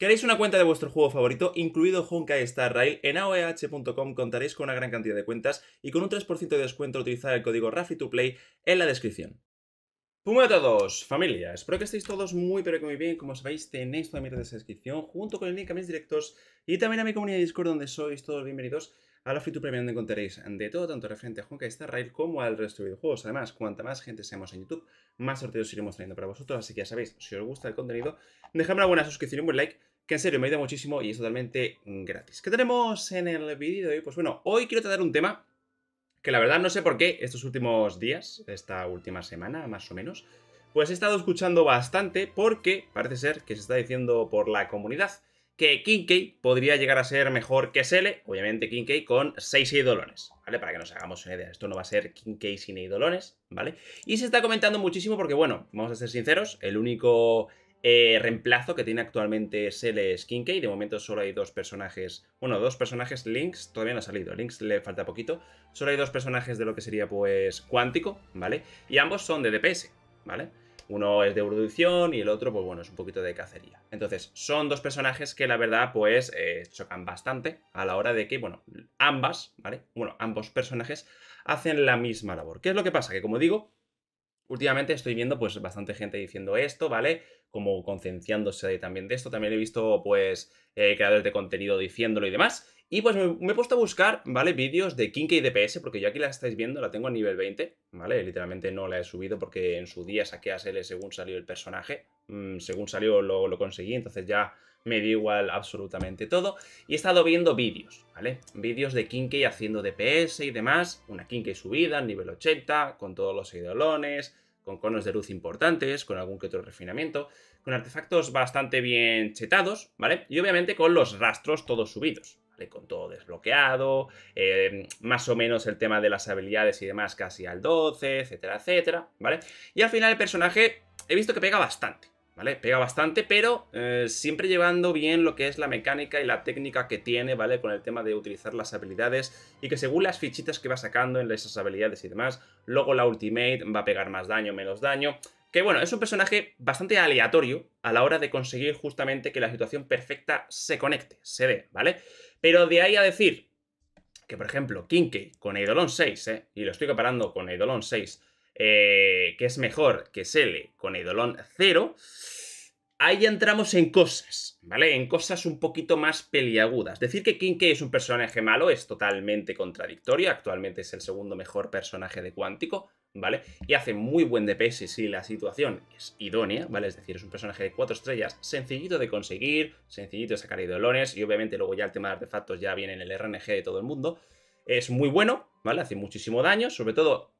¿Queréis una cuenta de vuestro juego favorito, incluido Honkai Star Rail? En aoeh.com contaréis con una gran cantidad de cuentas y con un 3% de descuento utilizar el código RAFI2Play en la descripción. ¡Pumo a todos, familia. Espero que estéis todos muy pero que muy bien. Como sabéis, tenéis toda mi red de descripción junto con el link a mis directos y también a mi comunidad de Discord donde sois todos bienvenidos a la Free Play donde encontraréis de todo, tanto referente a Honkai Star Rail como al resto de videojuegos. Además, cuanta más gente seamos en YouTube, más sorteos iremos trayendo para vosotros. Así que ya sabéis, si os gusta el contenido, dejadme una buena suscripción y un buen like que en serio me ayuda muchísimo y es totalmente gratis. ¿Qué tenemos en el vídeo de hoy? Pues bueno, hoy quiero tratar un tema que la verdad no sé por qué estos últimos días, esta última semana más o menos, pues he estado escuchando bastante porque parece ser que se está diciendo por la comunidad que Kinkei podría llegar a ser mejor que Sele, obviamente Kinkei con 6 idolones, ¿vale? Para que nos hagamos una idea, esto no va a ser Kinkei sin idolones, ¿vale? Y se está comentando muchísimo porque, bueno, vamos a ser sinceros, el único eh, reemplazo que tiene actualmente skin Y De momento solo hay dos personajes. Bueno, dos personajes. Links todavía no ha salido. Links le falta poquito. Solo hay dos personajes de lo que sería pues cuántico, ¿vale? Y ambos son de DPS, ¿vale? Uno es de producción y el otro, pues bueno, es un poquito de cacería. Entonces, son dos personajes que la verdad, pues, eh, chocan bastante a la hora de que, bueno, ambas, ¿vale? Bueno, ambos personajes hacen la misma labor. ¿Qué es lo que pasa? Que como digo, Últimamente estoy viendo pues bastante gente diciendo esto, ¿vale? Como concienciándose también de esto. También he visto pues eh, creadores de contenido diciéndolo y demás. Y pues me, he puesto a buscar, ¿vale? Vídeos de y DPS, porque yo aquí la estáis viendo, la tengo a nivel 20, ¿vale? Literalmente no la he subido porque en su día saqué a SL según salió el personaje. Mm, según salió lo, lo conseguí, entonces ya me dio igual absolutamente todo. Y he estado viendo vídeos, ¿vale? Vídeos de Kinkei haciendo DPS y demás. Una Kinkei subida, nivel 80, con todos los idolones, con conos de luz importantes, con algún que otro refinamiento, con artefactos bastante bien chetados, ¿vale? Y obviamente con los rastros todos subidos, ¿vale? Con todo desbloqueado, em, más o menos el tema de las habilidades y demás casi al 12, etcétera, etcétera, ¿vale? Y al final el personaje he visto que pega bastante, ¿vale? Pega bastante, pero eh, siempre llevando bien lo que es la mecánica y la técnica que tiene, ¿vale? Con el tema de utilizar las habilidades y que según las fichitas que va sacando en esas habilidades y demás, luego la ultimate va a pegar más daño, menos daño. Que bueno, es un personaje bastante aleatorio a la hora de conseguir justamente que la situación perfecta se conecte, se dé, ¿vale? Pero de ahí a decir que, por ejemplo, Kinkei con Eidolon 6, ¿eh? y lo estoy comparando con Eidolon 6, eh, que es mejor que Sele con idolón cero, ahí entramos en cosas, ¿vale? En cosas un poquito más peliagudas. Decir que Kinkei es un personaje malo es totalmente contradictorio. Actualmente es el segundo mejor personaje de Cuántico, ¿vale? Y hace muy buen DPS si la situación es idónea, ¿vale? Es decir, es un personaje de cuatro estrellas, sencillito de conseguir, sencillito de sacar idolones, y obviamente luego ya el tema de artefactos ya viene en el RNG de todo el mundo. Es muy bueno, ¿vale? Hace muchísimo daño, sobre todo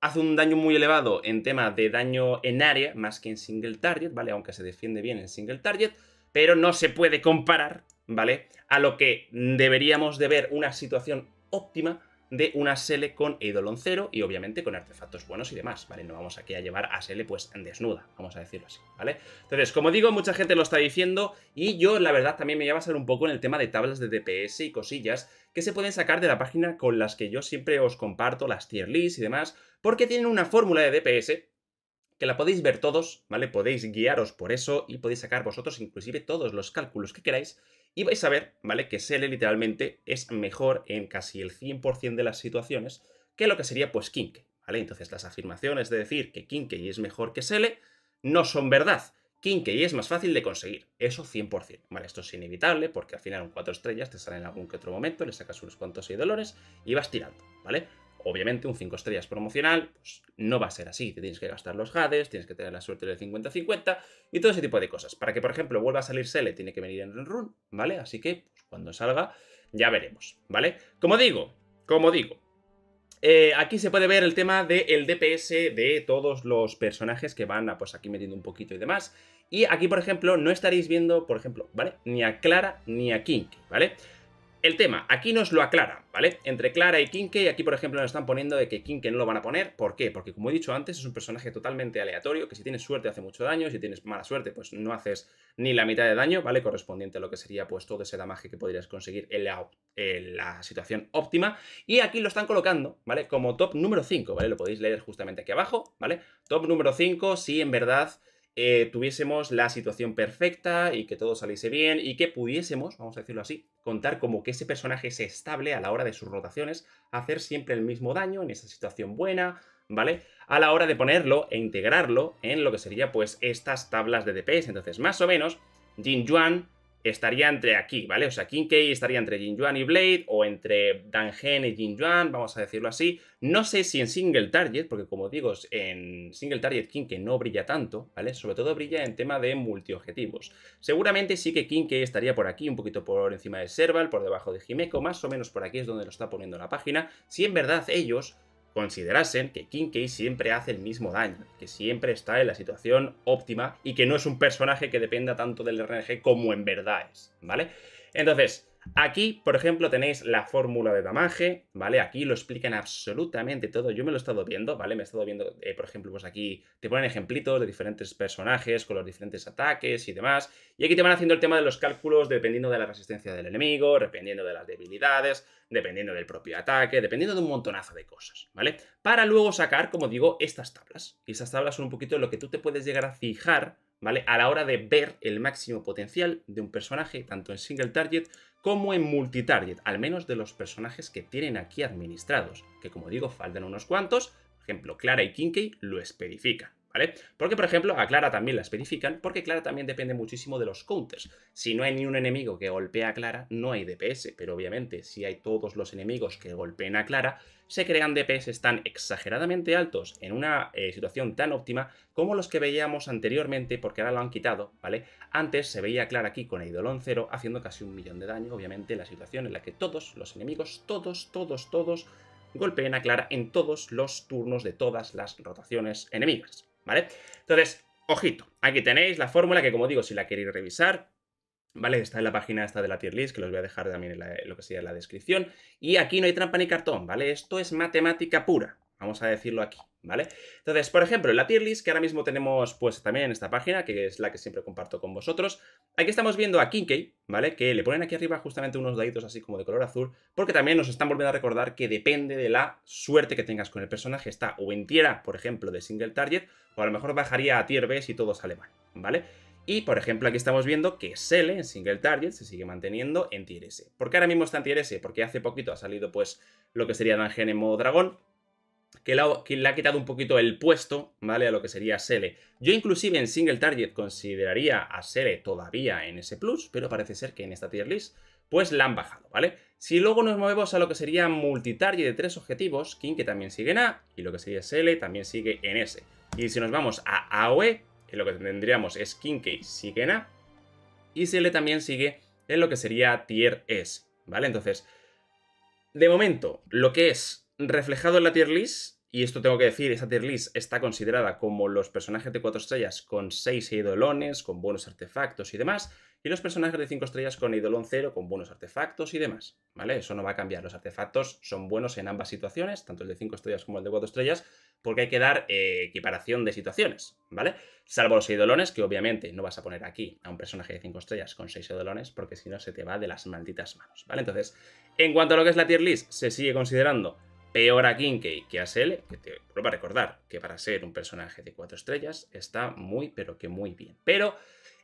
Hace un daño muy elevado en tema de daño en área más que en single target, ¿vale? Aunque se defiende bien en single target, pero no se puede comparar, ¿vale? A lo que deberíamos de ver una situación óptima de una Sele con Eidolon 0 y obviamente con artefactos buenos y demás, ¿vale? No vamos aquí a llevar a Sele pues desnuda, vamos a decirlo así, ¿vale? Entonces, como digo, mucha gente lo está diciendo y yo la verdad también me voy a basar un poco en el tema de tablas de DPS y cosillas que se pueden sacar de la página con las que yo siempre os comparto las tier lists y demás, porque tienen una fórmula de DPS que la podéis ver todos, ¿vale? Podéis guiaros por eso y podéis sacar vosotros inclusive todos los cálculos que queráis y vais a ver, ¿vale? Que Sele literalmente es mejor en casi el 100% de las situaciones que lo que sería pues Kinke, ¿vale? Entonces las afirmaciones de decir que Kinkei es mejor que Sele no son verdad. Kinkei es más fácil de conseguir, eso 100%. Vale, esto es inevitable porque al final un 4 estrellas te sale en algún que otro momento, le sacas unos cuantos y dolores y vas tirando, ¿vale? Obviamente, un 5 estrellas promocional pues, no va a ser así. Te tienes que gastar los Hades, tienes que tener la suerte del 50-50 y todo ese tipo de cosas. Para que, por ejemplo, vuelva a salir Sele, tiene que venir en Run, ¿vale? Así que pues, cuando salga ya veremos, ¿vale? Como digo, como digo, eh, aquí se puede ver el tema del DPS de todos los personajes que van a, pues aquí metiendo un poquito y demás. Y aquí, por ejemplo, no estaréis viendo, por ejemplo, ¿vale? Ni a Clara ni a King, ¿vale? El tema, aquí nos lo aclara, ¿vale? Entre Clara y Kinke, aquí por ejemplo nos están poniendo de que Kinke no lo van a poner. ¿Por qué? Porque como he dicho antes, es un personaje totalmente aleatorio, que si tienes suerte hace mucho daño, si tienes mala suerte, pues no haces ni la mitad de daño, ¿vale? Correspondiente a lo que sería pues todo ese damaje que podrías conseguir en la, en la situación óptima. Y aquí lo están colocando, ¿vale? Como top número 5, ¿vale? Lo podéis leer justamente aquí abajo, ¿vale? Top número 5, si en verdad... Eh, tuviésemos la situación perfecta y que todo saliese bien y que pudiésemos, vamos a decirlo así, contar como que ese personaje es estable a la hora de sus rotaciones, hacer siempre el mismo daño en esa situación buena, ¿vale? A la hora de ponerlo e integrarlo en lo que sería pues estas tablas de DPS. Entonces, más o menos, Jin Yuan estaría entre aquí, ¿vale? O sea, Kinkei estaría entre Jin Yuan y Blade, o entre Dangen y Jin Yuan, vamos a decirlo así. No sé si en Single Target, porque como digo, en Single Target Kinkei no brilla tanto, ¿vale? Sobre todo brilla en tema de multiobjetivos. Seguramente sí que Kinkei estaría por aquí, un poquito por encima de Serval, por debajo de Jimeco, más o menos por aquí es donde lo está poniendo la página. Si en verdad ellos considerasen que Kinkei siempre hace el mismo daño, que siempre está en la situación óptima y que no es un personaje que dependa tanto del RNG como en verdad es, ¿vale? Entonces, Aquí, por ejemplo, tenéis la fórmula de damaje, ¿vale? Aquí lo explican absolutamente todo. Yo me lo he estado viendo, ¿vale? Me he estado viendo, eh, por ejemplo, pues aquí te ponen ejemplitos de diferentes personajes con los diferentes ataques y demás. Y aquí te van haciendo el tema de los cálculos dependiendo de la resistencia del enemigo, dependiendo de las debilidades, dependiendo del propio ataque, dependiendo de un montonazo de cosas, ¿vale? Para luego sacar, como digo, estas tablas. Y estas tablas son un poquito lo que tú te puedes llegar a fijar ¿vale? A la hora de ver el máximo potencial de un personaje, tanto en single target como en multitarget, al menos de los personajes que tienen aquí administrados, que como digo, faltan unos cuantos, por ejemplo, Clara y Kinkei lo especifican. Porque, por ejemplo, a Clara también la especifican, porque Clara también depende muchísimo de los counters. Si no hay ni un enemigo que golpea a Clara, no hay DPS, pero obviamente si hay todos los enemigos que golpeen a Clara, se crean DPS tan exageradamente altos en una eh, situación tan óptima como los que veíamos anteriormente, porque ahora lo han quitado, ¿vale? Antes se veía Clara aquí con Eidolon 0 haciendo casi un millón de daño, obviamente la situación en la que todos los enemigos, todos, todos, todos, golpeen a Clara en todos los turnos de todas las rotaciones enemigas. ¿vale? Entonces, ojito, aquí tenéis la fórmula que, como digo, si la queréis revisar, ¿vale? Está en la página esta de la tier list, que los voy a dejar también en, lo que en la descripción. Y aquí no hay trampa ni cartón, ¿vale? Esto es matemática pura, vamos a decirlo aquí, ¿vale? Entonces, por ejemplo, en la tier list que ahora mismo tenemos pues también en esta página, que es la que siempre comparto con vosotros, aquí estamos viendo a Kinkei, ¿vale? Que le ponen aquí arriba justamente unos daditos así como de color azul, porque también nos están volviendo a recordar que depende de la suerte que tengas con el personaje, está o en tierra, por ejemplo, de single target, o a lo mejor bajaría a tier B si todo sale mal, ¿vale? Y, por ejemplo, aquí estamos viendo que Sele en single target se sigue manteniendo en tier S. ¿Por qué ahora mismo está en tier S? Porque hace poquito ha salido, pues, lo que sería Dungeon dragón, que le, ha, quitado un poquito el puesto, ¿vale? A lo que sería Sele. Yo inclusive en single target consideraría a Sele todavía en S+, plus, pero parece ser que en esta tier list pues la han bajado, ¿vale? Si luego nos movemos a lo que sería multi target de tres objetivos, King que también sigue en A y lo que sería Sele también sigue en S. Y si nos vamos a AOE, lo que tendríamos es King sigue en A y Sele también sigue en lo que sería tier S, ¿vale? Entonces, de momento, lo que es reflejado en la tier list y esto tengo que decir, esa tier list está considerada como los personajes de 4 estrellas con 6 idolones, con buenos artefactos y demás, y los personajes de 5 estrellas con idolón 0, con buenos artefactos y demás, ¿vale? Eso no va a cambiar, los artefactos son buenos en ambas situaciones, tanto el de 5 estrellas como el de 4 estrellas, porque hay que dar eh, equiparación de situaciones, ¿vale? Salvo los idolones, que obviamente no vas a poner aquí a un personaje de 5 estrellas con 6 idolones, porque si no se te va de las malditas manos, ¿vale? Entonces, en cuanto a lo que es la tier list, se sigue considerando peor a Kinkei que a Sele, que te vuelvo a recordar que para ser un personaje de cuatro estrellas está muy, pero que muy bien. Pero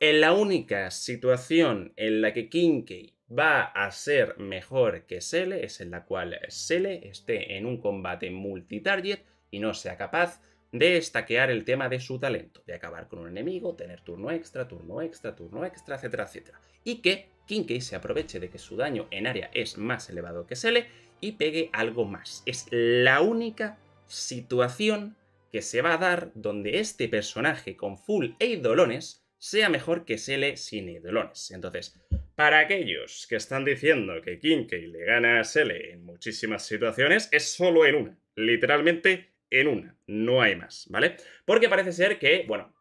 en la única situación en la que Kinkei va a ser mejor que Sele es en la cual Sele esté en un combate multitarget y no sea capaz de estaquear el tema de su talento, de acabar con un enemigo, tener turno extra, turno extra, turno extra, etcétera, etcétera. Y que Kinkei se aproveche de que su daño en área es más elevado que Sele y pegue algo más. Es la única situación que se va a dar donde este personaje con full eidolones sea mejor que Sele sin eidolones. Entonces, para aquellos que están diciendo que Kinkei le gana a Sele en muchísimas situaciones, es solo en una. Literalmente en una. No hay más, ¿vale? Porque parece ser que, bueno,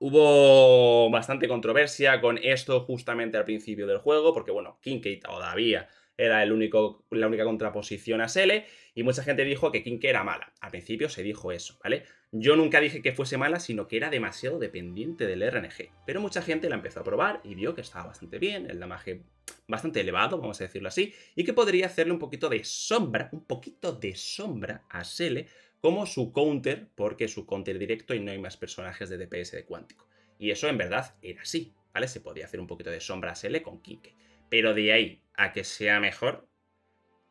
hubo bastante controversia con esto justamente al principio del juego, porque, bueno, Kinkei todavía era el único, la única contraposición a Sele, y mucha gente dijo que Kinke era mala. Al principio se dijo eso, ¿vale? Yo nunca dije que fuese mala, sino que era demasiado dependiente del RNG. Pero mucha gente la empezó a probar y vio que estaba bastante bien, el damaje bastante elevado, vamos a decirlo así, y que podría hacerle un poquito de sombra, un poquito de sombra a Sele como su counter, porque su counter directo y no hay más personajes de DPS de cuántico. Y eso en verdad era así, ¿vale? Se podía hacer un poquito de sombra a Sele con Kinke. Pero de ahí a que sea mejor,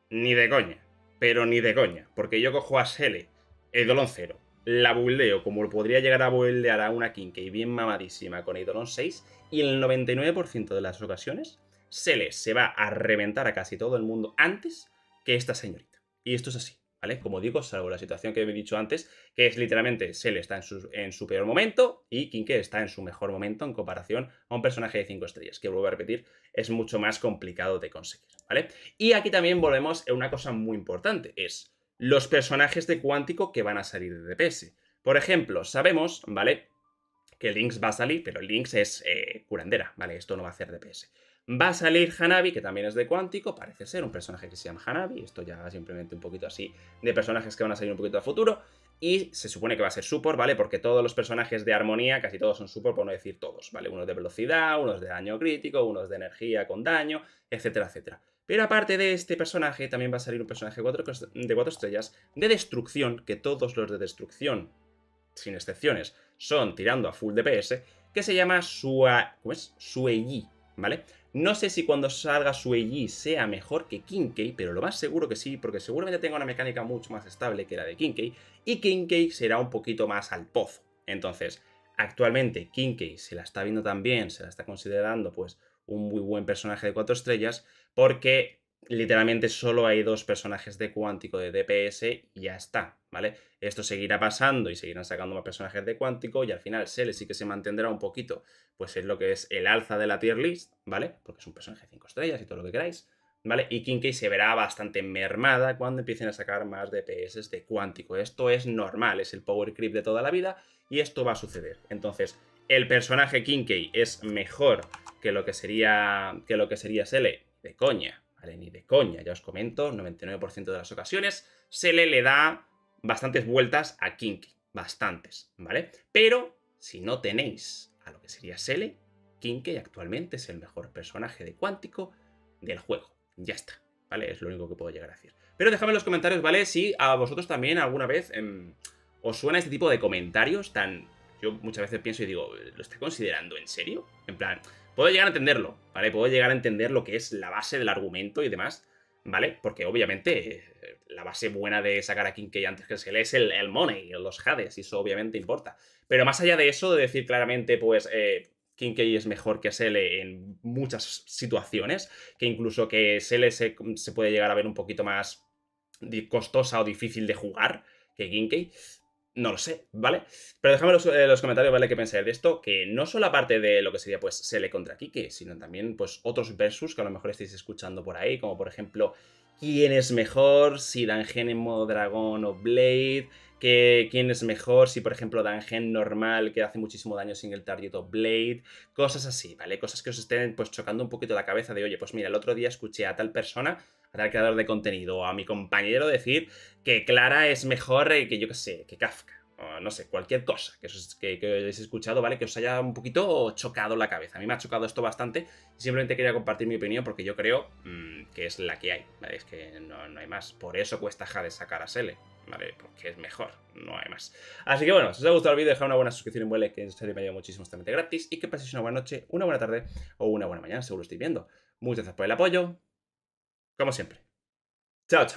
ni de coña. Pero ni de coña. Porque yo cojo a Sele, Eidolon 0, la buildeo como podría llegar a buildear a una y bien mamadísima con Eidolon 6, y en el 99% de las ocasiones, Sele se va a reventar a casi todo el mundo antes que esta señorita. Y esto es así. ¿vale? Como digo, salvo la situación que he dicho antes, que es literalmente le está en su, en su peor momento y Kinke está en su mejor momento en comparación a un personaje de 5 estrellas, que vuelvo a repetir, es mucho más complicado de conseguir, ¿vale? Y aquí también volvemos a una cosa muy importante, es los personajes de cuántico que van a salir de DPS. Por ejemplo, sabemos, ¿vale? que Lynx va a salir, pero Lynx es eh, curandera, ¿vale? Esto no va a hacer DPS. Va a salir Hanabi, que también es de Cuántico, parece ser un personaje que se llama Hanabi. Esto ya simplemente un poquito así de personajes que van a salir un poquito a futuro. Y se supone que va a ser support, ¿vale? Porque todos los personajes de armonía, casi todos son support, por no decir todos, ¿vale? Unos de velocidad, unos de daño crítico, unos de energía con daño, etcétera, etcétera. Pero aparte de este personaje, también va a salir un personaje de cuatro estrellas de destrucción, que todos los de destrucción sin excepciones, son tirando a full DPS, que se llama Sua... ¿Cómo es? Sueyi, ¿vale? No sé si cuando salga Sueyi sea mejor que Kinkei, pero lo más seguro que sí, porque seguramente tenga una mecánica mucho más estable que la de Kinkei, y Kinkei será un poquito más al pozo. Entonces, actualmente Kinkei se la está viendo también, se la está considerando pues un muy buen personaje de 4 estrellas, porque literalmente solo hay dos personajes de cuántico de DPS y ya está, ¿vale? Esto seguirá pasando y seguirán sacando más personajes de cuántico y al final Sele sí que se mantendrá un poquito, pues es lo que es el alza de la tier list, ¿vale? Porque es un personaje 5 estrellas y todo lo que queráis, ¿vale? Y Kinkei se verá bastante mermada cuando empiecen a sacar más DPS de cuántico. Esto es normal, es el power creep de toda la vida y esto va a suceder. Entonces, el personaje Kinkei es mejor que lo que sería que lo que sería Sele de coña, ¿vale? Ni de coña, ya os comento, 99% de las ocasiones Sele le, da bastantes vueltas a Kinky, bastantes, ¿vale? Pero si no tenéis a lo que sería Sele, Kinky actualmente es el mejor personaje de cuántico del juego. Ya está, ¿vale? Es lo único que puedo llegar a decir. Pero dejadme en los comentarios, ¿vale? Si a vosotros también alguna vez em, os suena este tipo de comentarios tan... Yo muchas veces pienso y digo, ¿lo está considerando en serio? En plan, Puedo llegar a entenderlo, ¿vale? Puedo llegar a entender lo que es la base del argumento y demás, ¿vale? Porque obviamente eh, la base buena de sacar a Kinkei antes que a le es el, el money, los Hades, y eso obviamente importa. Pero más allá de eso, de decir claramente, pues... Eh, Kinkei es mejor que Sele en muchas situaciones, que incluso que Sele se, se puede llegar a ver un poquito más costosa o difícil de jugar que Kinkei. No lo sé, ¿vale? Pero déjame los, eh, los comentarios, ¿vale? ¿Qué pensáis de esto? Que no solo aparte de lo que sería, pues, Sele contra Kike, sino también, pues, otros versus que a lo mejor estáis escuchando por ahí, como por ejemplo, ¿quién es mejor? Si dan en modo dragón o Blade, que quién es mejor, si por ejemplo dan gen normal que hace muchísimo daño sin el target o blade, cosas así, ¿vale? Cosas que os estén pues chocando un poquito la cabeza de, oye, pues mira, el otro día escuché a tal persona, a tal creador de contenido o a mi compañero decir que Clara es mejor eh, que yo qué sé, que Kafka no sé, cualquier cosa que, os, que, que hayáis escuchado, ¿vale? Que os haya un poquito chocado la cabeza. A mí me ha chocado esto bastante y simplemente quería compartir mi opinión porque yo creo mm, que es la que hay, ¿vale? Es que no, hay más. Por eso cuesta Jade sacar a Sele, ¿vale? Porque es mejor, no hay más. Así que bueno, si os ha gustado el vídeo, dejad una buena suscripción y un que en serio me ayuda muchísimo, gratis. Y que paséis una buena noche, una buena tarde o una buena mañana, seguro estoy viendo. Muchas gracias por el apoyo, como siempre. Chao, chao.